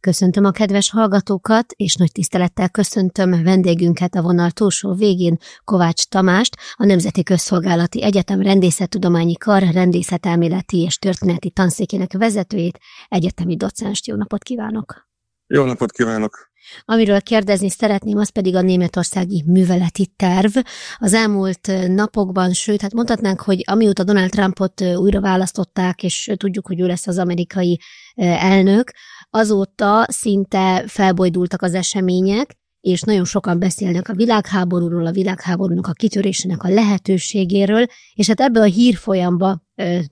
Köszöntöm a kedves hallgatókat, és nagy tisztelettel köszöntöm vendégünket a vonal túlsó végén, Kovács Tamást, a Nemzeti Közszolgálati Egyetem Rendészettudományi Kar Rendészetelméleti és Történeti Tanszékének vezetőjét, egyetemi docenst. Jó napot kívánok! Jó napot kívánok! Amiről kérdezni szeretném, az pedig a németországi műveleti terv. Az elmúlt napokban, sőt, hát mondhatnánk, hogy amióta Donald Trumpot újra választották, és tudjuk, hogy ő lesz az amerikai elnök, Azóta szinte felbojdultak az események, és nagyon sokan beszélnek a világháborúról, a világháborúnak a kitörésének a lehetőségéről, és hát ebbe a hírfolyamba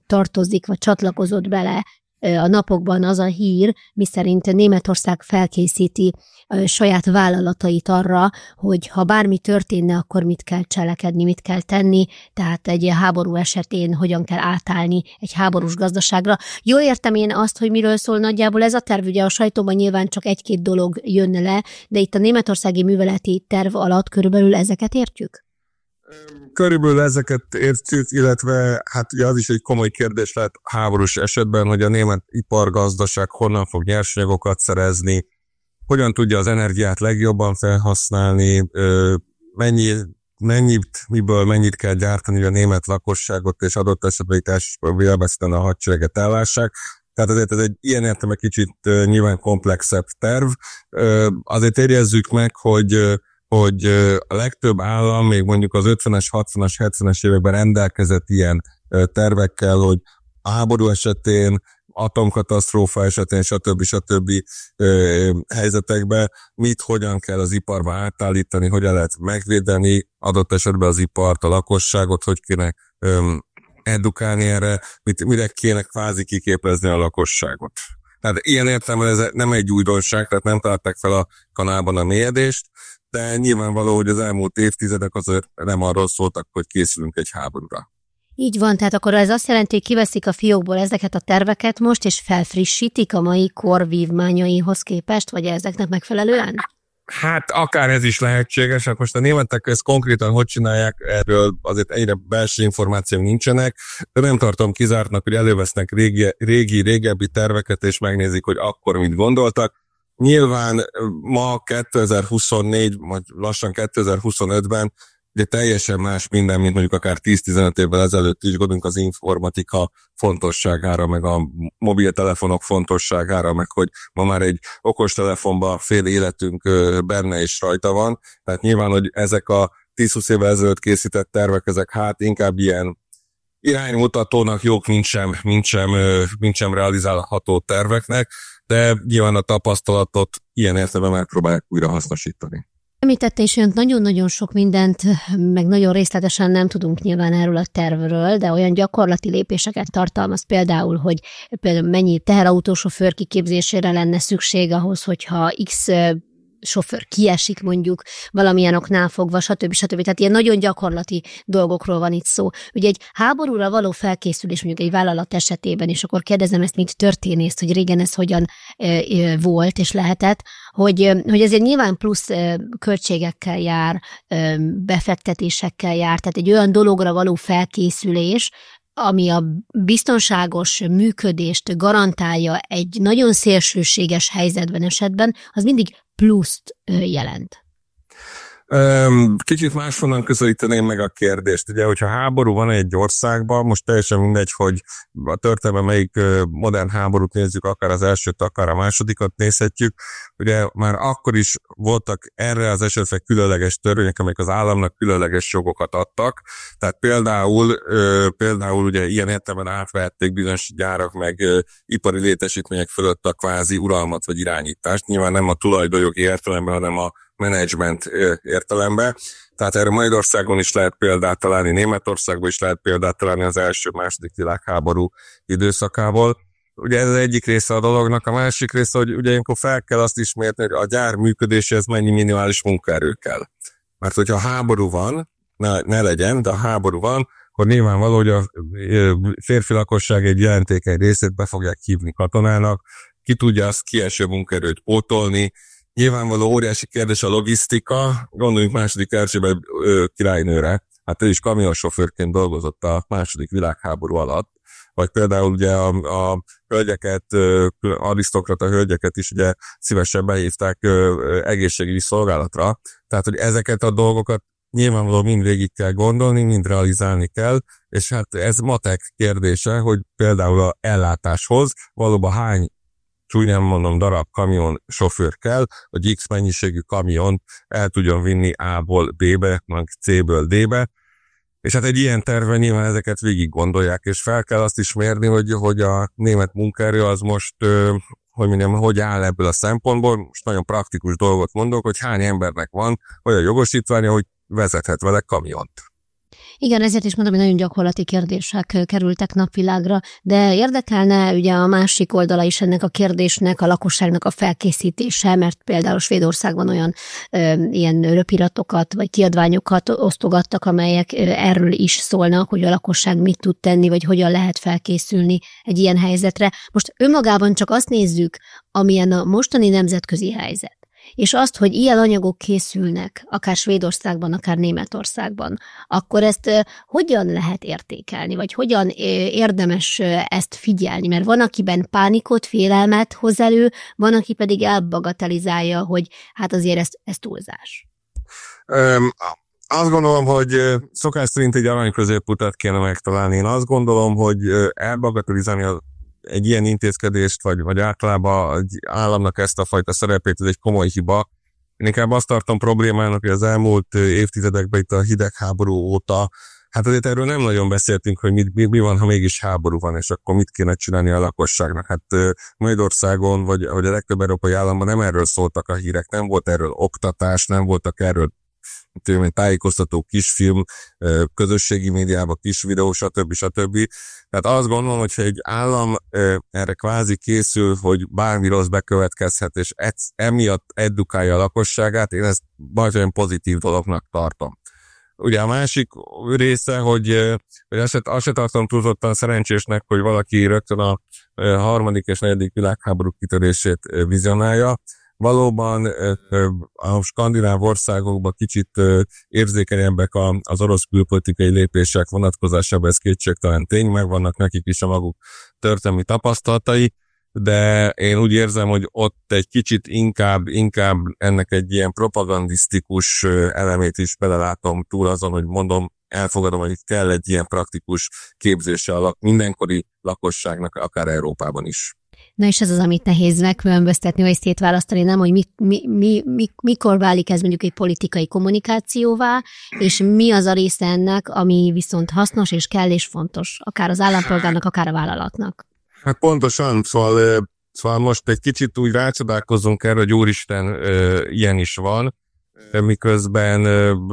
tartozik, vagy csatlakozott bele a napokban az a hír, miszerint Németország felkészíti saját vállalatait arra, hogy ha bármi történne, akkor mit kell cselekedni, mit kell tenni, tehát egy háború esetén hogyan kell átállni egy háborús gazdaságra. Jól értem én azt, hogy miről szól nagyjából ez a terv, ugye a sajtóban nyilván csak egy-két dolog jönne le, de itt a németországi műveleti terv alatt körülbelül ezeket értjük? Körülbelül ezeket értjük, illetve hát ugye az is egy komoly kérdés lehet háborús esetben, hogy a német ipargazdaság honnan fog nyersanyagokat szerezni, hogyan tudja az energiát legjobban felhasználni, mennyi, mennyit, miből mennyit kell gyártani, a német lakosságot és adott esetben itt elsősorban a hadsereget ellássák. Tehát azért ez egy ilyen értelme kicsit nyilván komplexebb terv. Azért érjezzük meg, hogy hogy a legtöbb állam még mondjuk az 50-es, 60-as, 70-es években rendelkezett ilyen tervekkel, hogy a háború esetén, atomkatasztrófa esetén, stb. stb. helyzetekben mit, hogyan kell az iparba átállítani, hogyan lehet megvédeni adott esetben az ipart, a lakosságot, hogy kéne edukálni erre, mit, mire kéne kvázi kiképezni a lakosságot. Tehát ilyen értelemben ez nem egy újdonság, tehát nem találták fel a kanálban a mélyedést, de nyilvánvaló, hogy az elmúlt évtizedek azért nem arról szóltak, hogy készülünk egy háborúra. Így van, tehát akkor ez azt jelenti, hogy kiveszik a fiókból ezeket a terveket most, és felfrissítik a mai kor vívmányaihoz képest, vagy ezeknek megfelelően? Hát akár ez is lehetséges, akkor hát most a németek ezt konkrétan hogy csinálják, erről azért egyre belső információk nincsenek, de nem tartom kizártnak, hogy elővesznek régi, régi régebbi terveket, és megnézik, hogy akkor mit gondoltak. Nyilván ma 2024, vagy lassan 2025-ben de teljesen más minden, mint mondjuk akár 10-15 évvel ezelőtt is gondolunk az informatika fontosságára, meg a mobiltelefonok fontosságára, meg hogy ma már egy okostelefonban fél életünk benne és rajta van. Tehát nyilván, hogy ezek a 10-20 évvel ezelőtt készített tervek, ezek hát inkább ilyen iránymutatónak jók, mint sem, mint sem, mint sem realizálható terveknek de nyilván a tapasztalatot ilyen értelemben megpróbálják újra hasznosítani. Említette is, hogy nagyon-nagyon sok mindent, meg nagyon részletesen nem tudunk nyilván erről a tervről, de olyan gyakorlati lépéseket tartalmaz például, hogy például mennyi teherautósofőr kiképzésére lenne szükség ahhoz, hogyha X sofőr kiesik mondjuk valamilyen oknál fogva, stb. stb. Tehát ilyen nagyon gyakorlati dolgokról van itt szó. Ugye egy háborúra való felkészülés mondjuk egy vállalat esetében, és akkor kérdezem ezt, mint történészt, hogy régen ez hogyan volt és lehetett, hogy, hogy ezért nyilván plusz költségekkel jár, befektetésekkel jár, tehát egy olyan dologra való felkészülés, ami a biztonságos működést garantálja egy nagyon szélsőséges helyzetben, esetben, az mindig pluszt jelent. Kicsit máshonnan közelíteném meg a kérdést. Ugye, hogyha háború van egy országban, most teljesen mindegy, hogy a történelme melyik modern háborút nézzük, akár az elsőt, akár a másodikat nézhetjük, ugye már akkor is voltak erre az esetre különleges törvények, amelyek az államnak különleges jogokat adtak. Tehát például, például ugye ilyen értelemben átvehették bizonyos gyárak meg ipari létesítmények fölött a kvázi uralmat vagy irányítást. Nyilván nem a tulajdonjogi értelemben, hanem a menedzsment értelembe. Tehát erre Magyarországon is lehet példát találni, Németországban is lehet példát találni az első-második világháború időszakából. Ugye ez az egyik része a dolognak, a másik része, hogy ugye ilyenkor fel kell azt ismerni, hogy a gyár működéséhez mennyi minimális munkaerő kell. Mert hogyha háború van, ne, ne legyen, de a háború van, akkor nyilvánvaló, hogy a férfi lakosság egy jelentékeny részét be fogják hívni katonának, ki tudja azt kieső munkerőt pótolni, Nyilvánvaló óriási kérdés a logisztika. Gondoljunk második Erzsébet királynőre. Hát ő is kamionsofőrként dolgozott a második világháború alatt. Vagy például ugye a, a hölgyeket, arisztokrata hölgyeket is ugye szívesen behívták egészségügyi szolgálatra. Tehát, hogy ezeket a dolgokat nyilvánvalóan mind végig kell gondolni, mind realizálni kell, és hát ez matek kérdése, hogy például a ellátáshoz valóban hány csúnyán mondom, darab kamion sofőr kell, hogy X mennyiségű kamiont el tudjon vinni A-ból B-be, meg C-ből D-be, és hát egy ilyen terve nyilván ezeket végig gondolják, és fel kell azt is mérni, hogy, hogy a német munkaerő az most, hogy mondjam, hogy áll ebből a szempontból. Most nagyon praktikus dolgot mondok, hogy hány embernek van olyan jogosítványa, hogy vezethet vele kamiont. Igen, ezért is mondom, hogy nagyon gyakorlati kérdések kerültek napvilágra, de érdekelne ugye a másik oldala is ennek a kérdésnek, a lakosságnak a felkészítése, mert például Svédországban olyan ö, ilyen röpiratokat vagy kiadványokat osztogattak, amelyek ö, erről is szólnak, hogy a lakosság mit tud tenni, vagy hogyan lehet felkészülni egy ilyen helyzetre. Most önmagában csak azt nézzük, amilyen a mostani nemzetközi helyzet és azt, hogy ilyen anyagok készülnek, akár Svédországban, akár Németországban, akkor ezt hogyan lehet értékelni, vagy hogyan érdemes ezt figyelni? Mert van, akiben pánikot, félelmet hoz elő, van, aki pedig elbagatelizálja, hogy hát azért ez, ez túlzás. Um, azt gondolom, hogy szokás szerint egy arany középutat kéne megtalálni. Én azt gondolom, hogy elbagatelizálni az egy ilyen intézkedést, vagy, vagy általában egy államnak ezt a fajta szerepét, ez egy komoly hiba. Én inkább azt tartom problémának, hogy az elmúlt évtizedekben itt a hidegháború óta, hát azért erről nem nagyon beszéltünk, hogy mi, mi, mi van, ha mégis háború van, és akkor mit kéne csinálni a lakosságnak. Hát Magyarországon, vagy, vagy a legtöbb európai államban nem erről szóltak a hírek, nem volt erről oktatás, nem voltak erről tényleg tájékoztató kisfilm, közösségi médiában kis videó, stb. stb. Tehát azt gondolom, hogyha egy állam erre kvázi készül, hogy bármi rossz bekövetkezhet, és ez, emiatt edukálja a lakosságát, én ezt nagyon pozitív dolognak tartom. Ugye a másik része, hogy, hogy azt, azt se tartom túlzottan szerencsésnek, hogy valaki rögtön a harmadik és negyedik világháború kitörését vizionálja, Valóban a skandináv országokban kicsit érzékenyebbek az orosz külpolitikai lépések vonatkozásában, ez kétségtelen tény, meg vannak nekik is a maguk történelmi tapasztalatai, de én úgy érzem, hogy ott egy kicsit inkább, inkább ennek egy ilyen propagandisztikus elemét is belelátom túl azon, hogy mondom, elfogadom, hogy itt kell egy ilyen praktikus képzése a mindenkori lakosságnak, akár Európában is. Na és ez az, amit nehéz megkülönböztetni, vagy szétválasztani, nem, hogy mi, mi, mi, mi, mikor válik ez mondjuk egy politikai kommunikációvá, és mi az a része ennek, ami viszont hasznos és kell és fontos, akár az állampolgárnak, hát- akár a vállalatnak. Hát pontosan, szóval, szóval most egy kicsit úgy rácsodálkozunk erre, hogy úristen, ilyen is van, miközben,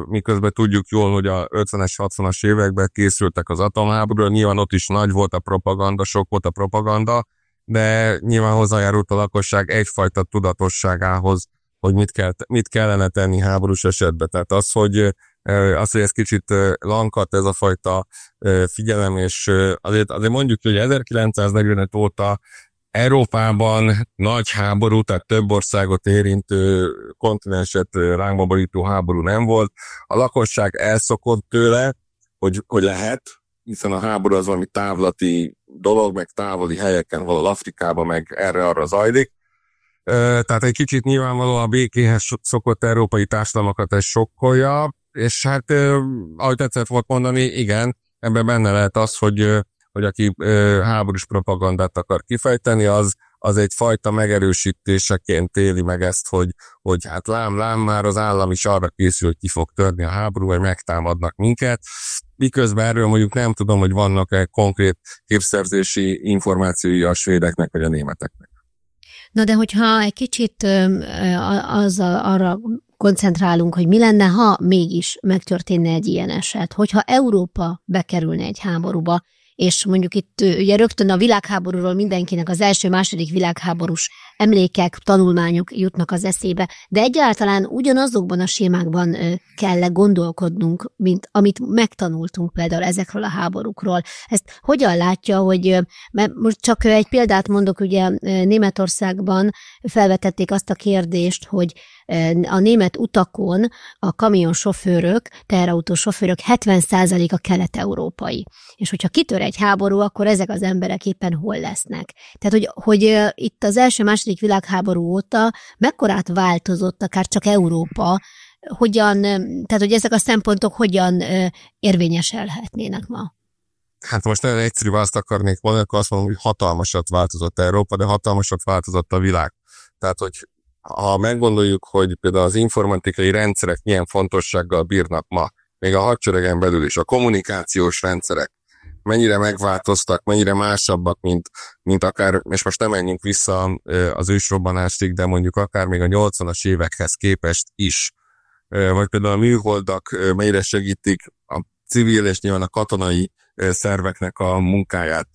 miközben tudjuk jól, hogy a 50-es, 60-as években készültek az atomháború, nyilván ott is nagy volt a propaganda, sok volt a propaganda, de nyilván hozzájárult a lakosság egyfajta tudatosságához, hogy mit, kell, mit kellene tenni háborús esetben. Tehát az, hogy az, hogy ez kicsit lankat, ez a fajta figyelem, és azért, azért mondjuk, hogy 1945 óta Európában nagy háború, tehát több országot érintő, kontinenset ránkba háború nem volt. A lakosság elszokott tőle, hogy, hogy lehet, hiszen a háború az valami távlati dolog, meg távoli helyeken, valahol Afrikában, meg erre-arra zajlik. Tehát egy kicsit nyilvánvalóan a békéhez szokott európai társadalmakat ez sokkolja, és hát ahogy tetszett volt mondani, igen, ebben benne lehet az, hogy, hogy aki háborús propagandát akar kifejteni, az, az egyfajta megerősítéseként éli meg ezt, hogy, hogy hát lám, lám már az állam is arra készül, hogy ki fog törni a háború, vagy megtámadnak minket miközben erről mondjuk nem tudom, hogy vannak-e konkrét képszerzési információi a svédeknek vagy a németeknek. Na de hogyha egy kicsit azzal arra koncentrálunk, hogy mi lenne, ha mégis megtörténne egy ilyen eset, hogyha Európa bekerülne egy háborúba, és mondjuk itt ugye rögtön a világháborúról mindenkinek az első-második világháborús emlékek, tanulmányok jutnak az eszébe, de egyáltalán ugyanazokban a sémákban kell -e gondolkodnunk, mint amit megtanultunk például ezekről a háborúkról. Ezt hogyan látja, hogy, mert most csak egy példát mondok, ugye Németországban felvetették azt a kérdést, hogy a német utakon a kamionsofőrök, teherautósofőrök 70%-a kelet-európai. És hogyha kitör egy háború, akkor ezek az emberek éppen hol lesznek. Tehát, hogy, hogy itt az első, más második világháború óta mekkorát változott akár csak Európa, hogyan, tehát hogy ezek a szempontok hogyan érvényeselhetnének ma? Hát most nagyon egyszerű választ akarnék mondani, akkor azt mondom, hogy hatalmasat változott Európa, de hatalmasat változott a világ. Tehát, hogy ha meggondoljuk, hogy például az informatikai rendszerek milyen fontossággal bírnak ma, még a hadseregen belül is, a kommunikációs rendszerek, mennyire megváltoztak, mennyire másabbak, mint, mint akár, és most nem menjünk vissza az ősrobbanásig, de mondjuk akár még a 80-as évekhez képest is, vagy például a műholdak mennyire segítik a civil és nyilván a katonai szerveknek a munkáját.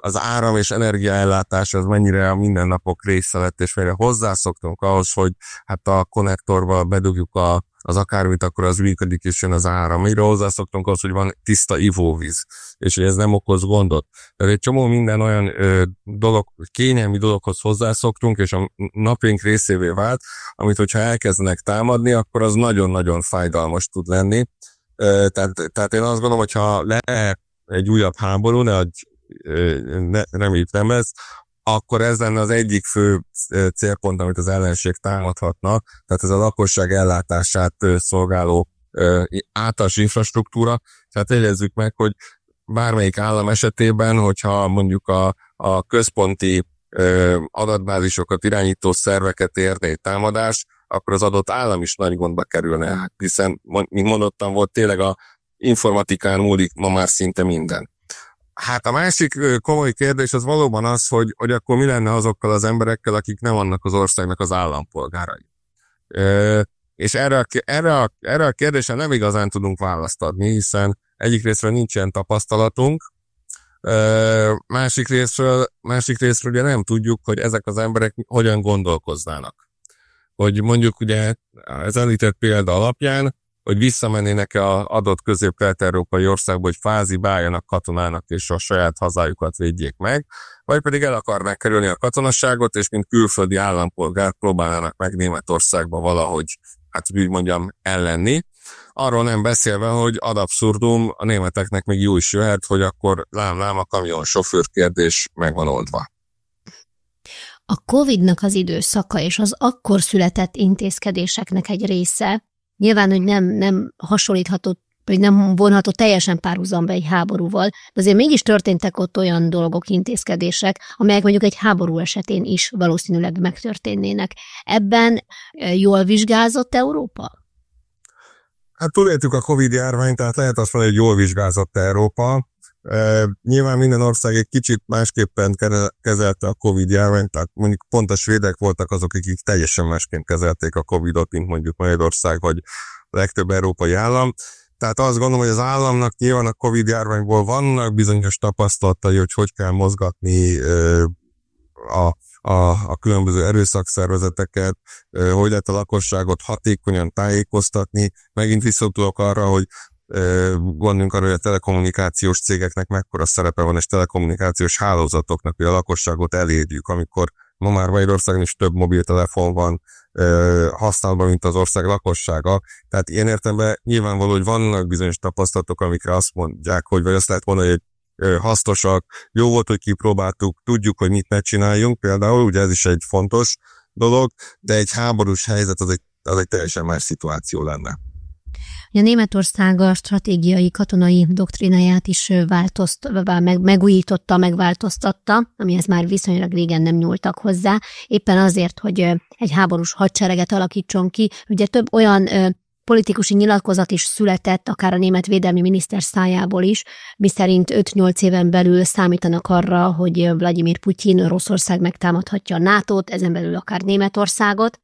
Az áram és energiaellátás az mennyire a mindennapok része lett, és mennyire hozzászoktunk ahhoz, hogy hát a konnektorba bedugjuk a, az akármit, akkor az működik és jön az áram. Mire hozzászoktunk ahhoz, hogy van tiszta ivóvíz, és hogy ez nem okoz gondot. Tehát egy csomó minden olyan ö, dolog, kényelmi dologhoz hozzászoktunk, és a napjénk részévé vált, amit hogyha elkezdenek támadni, akkor az nagyon-nagyon fájdalmas tud lenni tehát, tehát én azt gondolom, hogy ha lehet egy újabb háború, ne, ne, reméljük nem ez, akkor ez lenne az egyik fő célpont, amit az ellenség támadhatna, tehát ez a lakosság ellátását szolgáló általános infrastruktúra. Tehát érezzük meg, hogy bármelyik állam esetében, hogyha mondjuk a, a központi adatbázisokat irányító szerveket érte egy támadás, akkor az adott állam is nagy gondba kerülne, hát hiszen, mint mondottam, volt tényleg a informatikán múlik ma már szinte minden. Hát a másik komoly kérdés az valóban az, hogy, hogy akkor mi lenne azokkal az emberekkel, akik nem annak az országnak az állampolgárai. Ö, és erre a, erre, a, erre a kérdésre nem igazán tudunk választ adni, hiszen egyik részről nincsen tapasztalatunk, ö, másik részről, másik részről ugye nem tudjuk, hogy ezek az emberek hogyan gondolkoznának hogy mondjuk ugye ez említett példa alapján, hogy visszamennének a adott közép-kelet-európai országba, hogy fázi váljanak katonának és a saját hazájukat védjék meg, vagy pedig el akarnák kerülni a katonasságot, és mint külföldi állampolgár próbálnának meg Németországba valahogy, hát úgy mondjam, ellenni. Arról nem beszélve, hogy ad abszurdum, a németeknek még jó is jöhet, hogy akkor lám-lám a kamionsofőr kérdés megvan oldva. A Covid-nak az időszaka és az akkor született intézkedéseknek egy része, nyilván, hogy nem, nem hasonlítható vagy nem vonható teljesen párhuzamba egy háborúval, de azért mégis történtek ott olyan dolgok, intézkedések, amelyek mondjuk egy háború esetén is valószínűleg megtörténnének. Ebben eh, jól vizsgázott Európa? Hát túléltük a Covid járványt, tehát lehet azt mondani, hogy jól vizsgázott Európa. Nyilván minden ország egy kicsit másképpen kezelte a Covid járványt, tehát mondjuk pont a svédek voltak azok, akik teljesen másként kezelték a Covid-ot, mint mondjuk Magyarország vagy a legtöbb európai állam. Tehát azt gondolom, hogy az államnak nyilván a Covid járványból vannak bizonyos tapasztalatai, hogy hogy kell mozgatni a a, a különböző erőszakszervezeteket, hogy lehet a lakosságot hatékonyan tájékoztatni. Megint visszatudok arra, hogy gondoljunk arra, hogy a telekommunikációs cégeknek mekkora szerepe van, és telekommunikációs hálózatoknak, hogy a lakosságot elérjük, amikor ma már Magyarországon is több mobiltelefon van használva, mint az ország lakossága. Tehát ilyen értelemben nyilvánvaló, hogy vannak bizonyos tapasztalatok, amikre azt mondják, hogy vagy azt lehet mondani, hogy hasznosak, jó volt, hogy kipróbáltuk, tudjuk, hogy mit ne csináljunk, például, ugye ez is egy fontos dolog, de egy háborús helyzet az egy, az egy teljesen más szituáció lenne. A Németország a stratégiai katonai doktrináját is változt, meg, megújította, megváltoztatta, amihez már viszonylag régen nem nyúltak hozzá, éppen azért, hogy egy háborús hadsereget alakítson ki. Ugye több olyan politikusi nyilatkozat is született, akár a német védelmi miniszter szájából is, miszerint 5-8 éven belül számítanak arra, hogy Vladimir Putyin Oroszország megtámadhatja a NATO-t, ezen belül akár Németországot,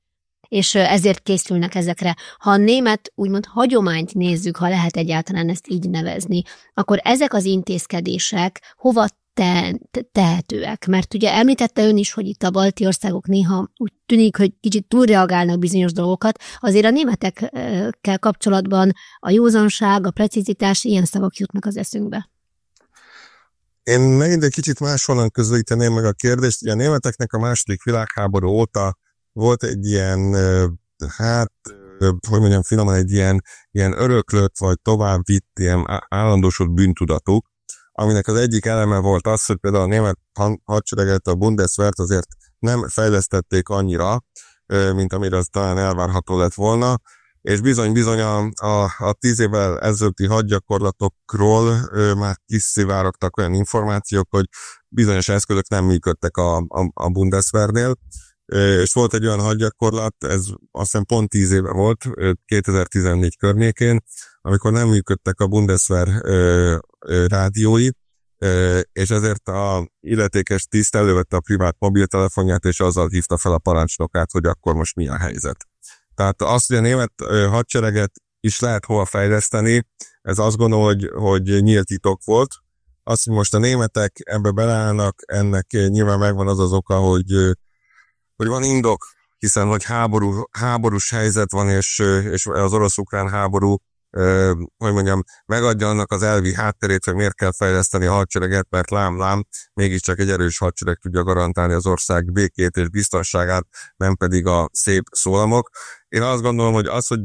és ezért készülnek ezekre. Ha a német úgymond hagyományt nézzük, ha lehet egyáltalán ezt így nevezni, akkor ezek az intézkedések hova te, tehetőek. Mert ugye említette ön is, hogy itt a balti országok néha úgy tűnik, hogy kicsit túlreagálnak bizonyos dolgokat, azért a németekkel kapcsolatban a józanság, a precizitás ilyen szavak jutnak az eszünkbe. Én megint egy kicsit máshonnan közelíteném meg a kérdést, hogy a németeknek a második világháború óta volt egy ilyen, hát, hogy mondjam finoman, egy ilyen, ilyen öröklött, vagy tovább vitt, ilyen állandósult bűntudatuk, aminek az egyik eleme volt az, hogy például a német hadsereget, a Bundeswehrt azért nem fejlesztették annyira, mint amire az talán elvárható lett volna, és bizony-bizony a, a, a tíz évvel ezelőtti hadgyakorlatokról ö, már kiszivárogtak olyan információk, hogy bizonyos eszközök nem működtek a, a, a Bundeswehrnél, és volt egy olyan hadgyakorlat, ez azt hiszem pont 10 éve volt, 2014 környékén, amikor nem működtek a Bundeswehr rádiói, és ezért a illetékes tiszt elővette a privát mobiltelefonját, és azzal hívta fel a parancsnokát, hogy akkor most mi a helyzet. Tehát azt, hogy a német hadsereget is lehet hova fejleszteni, ez azt gondolom, hogy, hogy nyílt titok volt. Azt, hogy most a németek ebbe beleállnak, ennek nyilván megvan az az oka, hogy hogy van indok, hiszen hogy háború, háborús helyzet van, és, és az orosz-ukrán háború hogy mondjam, megadja annak az elvi hátterét, hogy miért kell fejleszteni a hadsereget, mert lám-lám, mégiscsak egy erős hadsereg tudja garantálni az ország békét és biztonságát, nem pedig a szép szólamok. Én azt gondolom, hogy az, hogy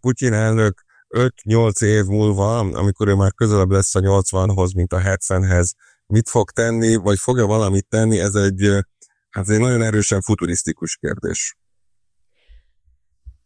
Putyin elnök 5-8 év múlva, amikor ő már közelebb lesz a 80-hoz, mint a 70-hez, mit fog tenni, vagy fogja valamit tenni, ez egy Hát ez egy nagyon erősen futurisztikus kérdés.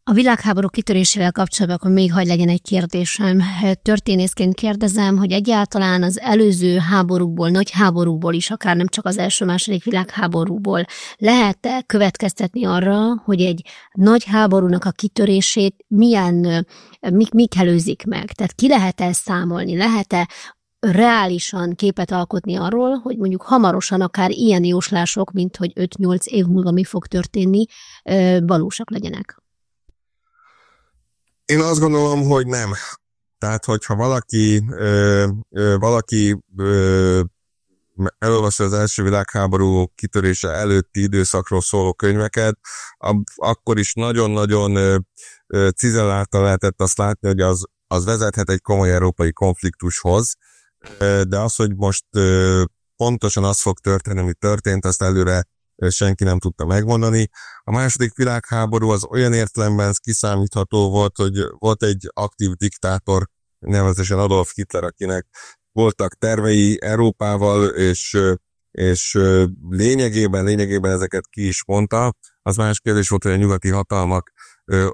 A világháború kitörésével kapcsolatban akkor még hagy legyen egy kérdésem. Történészként kérdezem, hogy egyáltalán az előző háborúkból, nagy háborúból is, akár nem csak az első-második világháborúból, lehet-e következtetni arra, hogy egy nagy háborúnak a kitörését milyen, mik, mik előzik meg? Tehát ki lehet-e számolni? Lehet-e reálisan képet alkotni arról, hogy mondjuk hamarosan akár ilyen jóslások, mint hogy 5-8 év múlva mi fog történni, valósak legyenek? Én azt gondolom, hogy nem. Tehát, hogyha valaki, valaki elolvassa az első világháború kitörése előtti időszakról szóló könyveket, akkor is nagyon-nagyon cizeláltan lehetett azt látni, hogy az, az vezethet egy komoly európai konfliktushoz, de az, hogy most pontosan az fog történni, ami történt, azt előre senki nem tudta megmondani. A második világháború az olyan értelemben kiszámítható volt, hogy volt egy aktív diktátor, nevezetesen Adolf Hitler, akinek voltak tervei Európával, és, és lényegében, lényegében ezeket ki is mondta. Az más kérdés volt, hogy a nyugati hatalmak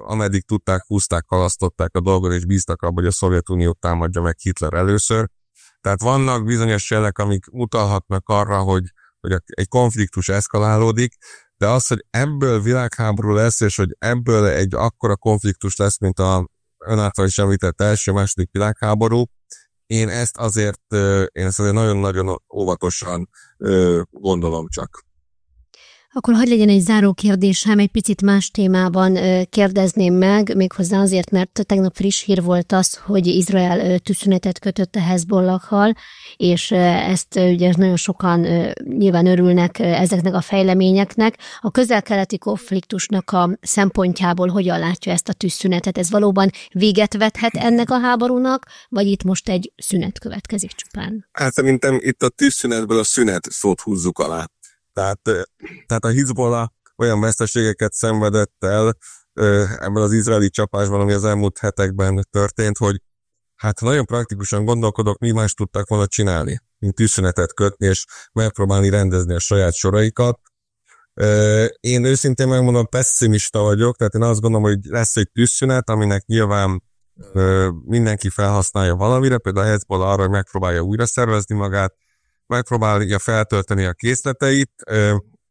ameddig tudták, húzták, halasztották a dolgot, és bíztak abban, hogy a Szovjetunió támadja meg Hitler először. Tehát vannak bizonyos jelek, amik utalhatnak arra, hogy, hogy egy konfliktus eszkalálódik, de az, hogy ebből világháború lesz, és hogy ebből egy akkora konfliktus lesz, mint a ön által is említett első-második világháború, én ezt azért, én ezt azért nagyon-nagyon óvatosan gondolom csak. Akkor hagyj legyen egy záró kérdésem, egy picit más témában kérdezném meg, méghozzá azért, mert tegnap friss hír volt az, hogy Izrael tűzszünetet kötött a Hezbollahhal, és ezt ugye nagyon sokan nyilván örülnek ezeknek a fejleményeknek. A közel-keleti konfliktusnak a szempontjából hogyan látja ezt a tűzszünetet? Ez valóban véget vethet ennek a háborúnak, vagy itt most egy szünet következik csupán? Hát szerintem itt a tűzszünetből a szünet szót húzzuk alá. Tehát, tehát a Hezbollah olyan veszteségeket szenvedett el ebben az izraeli csapásban, ami az elmúlt hetekben történt, hogy hát nagyon praktikusan gondolkodok, mi más tudtak volna csinálni, mint tűzszünetet kötni, és megpróbálni rendezni a saját soraikat. Én őszintén megmondom, pessimista vagyok, tehát én azt gondolom, hogy lesz egy tűzszünet, aminek nyilván mindenki felhasználja valamire, például a Hezbollah arra, hogy megpróbálja újra szervezni magát, megpróbálja feltölteni a készleteit,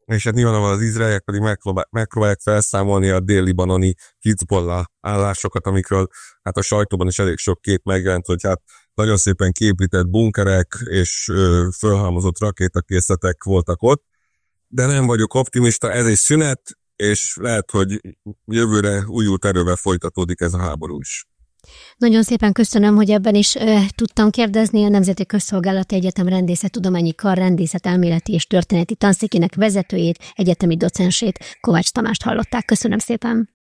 és hát nyilvánvalóan az izraeliek pedig megpróbál, megpróbálják felszámolni a dél-libanoni Hizbollah állásokat, amikről hát a sajtóban is elég sok kép megjelent, hogy hát nagyon szépen képített bunkerek és fölhalmozott rakétakészletek voltak ott, de nem vagyok optimista, ez egy szünet, és lehet, hogy jövőre újult erővel folytatódik ez a háború is. Nagyon szépen köszönöm, hogy ebben is ö, tudtam kérdezni. A Nemzeti Közszolgálati Egyetem rendészet tudományi Kar Rendészet Elméleti és Történeti Tanszékének vezetőjét, egyetemi docensét, Kovács Tamást hallották. Köszönöm szépen.